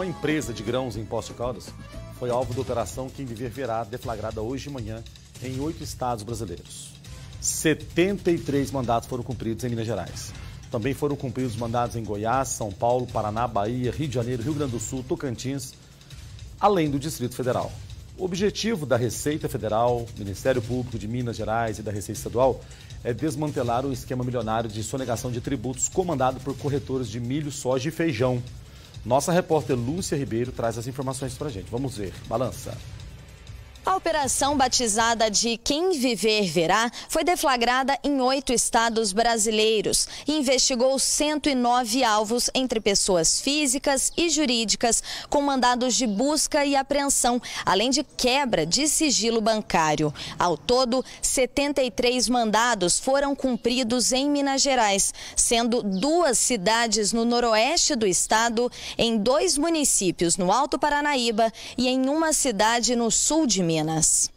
Uma empresa de grãos em Poço Caldas foi alvo de operação que Verá, deflagrada hoje de manhã em oito estados brasileiros. 73 mandatos foram cumpridos em Minas Gerais. Também foram cumpridos mandados em Goiás, São Paulo, Paraná, Bahia, Rio de Janeiro, Rio Grande do Sul, Tocantins, além do Distrito Federal. O objetivo da Receita Federal, Ministério Público de Minas Gerais e da Receita Estadual é desmantelar o esquema milionário de sonegação de tributos comandado por corretores de milho, soja e feijão. Nossa repórter Lúcia Ribeiro traz as informações para a gente. Vamos ver. Balança. A operação batizada de Quem Viver Verá foi deflagrada em oito estados brasileiros e investigou 109 alvos entre pessoas físicas e jurídicas com mandados de busca e apreensão, além de quebra de sigilo bancário. Ao todo, 73 mandados foram cumpridos em Minas Gerais, sendo duas cidades no noroeste do estado, em dois municípios no Alto Paranaíba e em uma cidade no sul de Minas.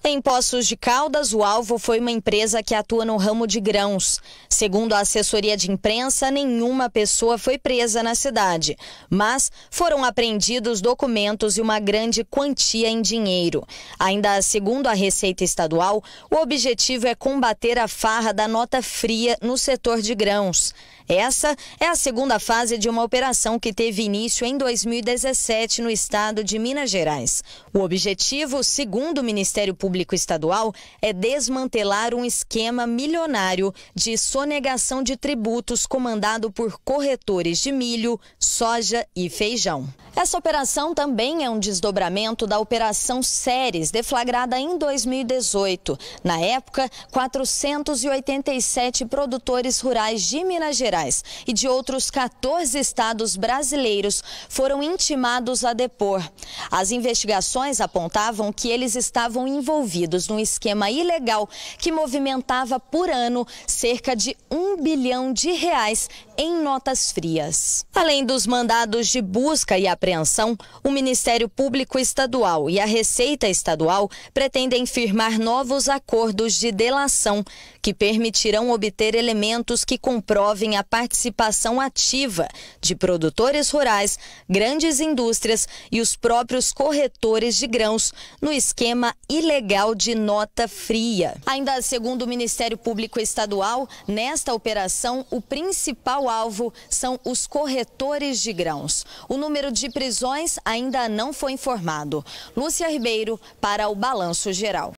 Em Poços de Caldas, o alvo foi uma empresa que atua no ramo de grãos. Segundo a assessoria de imprensa, nenhuma pessoa foi presa na cidade, mas foram apreendidos documentos e uma grande quantia em dinheiro. Ainda segundo a Receita Estadual, o objetivo é combater a farra da nota fria no setor de grãos. Essa é a segunda fase de uma operação que teve início em 2017 no estado de Minas Gerais. O objetivo, segundo Ministério Público Estadual é desmantelar um esquema milionário de sonegação de tributos comandado por corretores de milho, soja e feijão. Essa operação também é um desdobramento da Operação Ceres, deflagrada em 2018. Na época, 487 produtores rurais de Minas Gerais e de outros 14 estados brasileiros foram intimados a depor. As investigações apontavam que eles estavam estavam envolvidos num esquema ilegal que movimentava por ano cerca de um bilhão de reais em notas frias. Além dos mandados de busca e apreensão, o Ministério Público Estadual e a Receita Estadual pretendem firmar novos acordos de delação que permitirão obter elementos que comprovem a participação ativa de produtores rurais, grandes indústrias e os próprios corretores de grãos no esquema ilegal de nota fria. Ainda segundo o Ministério Público Estadual, nesta operação, o principal o alvo são os corretores de grãos. O número de prisões ainda não foi informado. Lúcia Ribeiro para o Balanço Geral.